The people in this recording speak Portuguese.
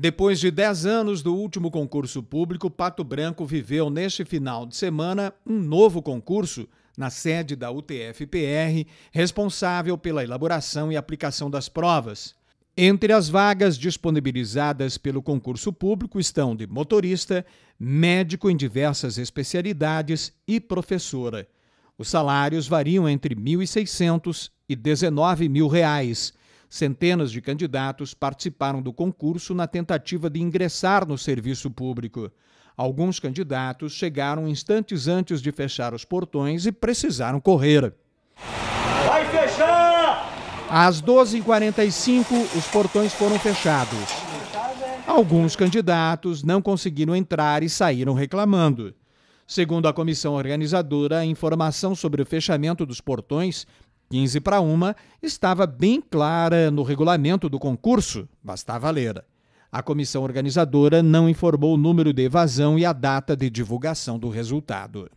Depois de 10 anos do último concurso público, Pato Branco viveu neste final de semana um novo concurso na sede da UTF-PR, responsável pela elaboração e aplicação das provas. Entre as vagas disponibilizadas pelo concurso público estão de motorista, médico em diversas especialidades e professora. Os salários variam entre R$ 1.600 e R$ 19.000. Centenas de candidatos participaram do concurso na tentativa de ingressar no serviço público. Alguns candidatos chegaram instantes antes de fechar os portões e precisaram correr. Vai fechar! Às 12h45, os portões foram fechados. Alguns candidatos não conseguiram entrar e saíram reclamando. Segundo a comissão organizadora, a informação sobre o fechamento dos portões 15 para uma, estava bem clara no regulamento do concurso, bastava ler. A comissão organizadora não informou o número de evasão e a data de divulgação do resultado.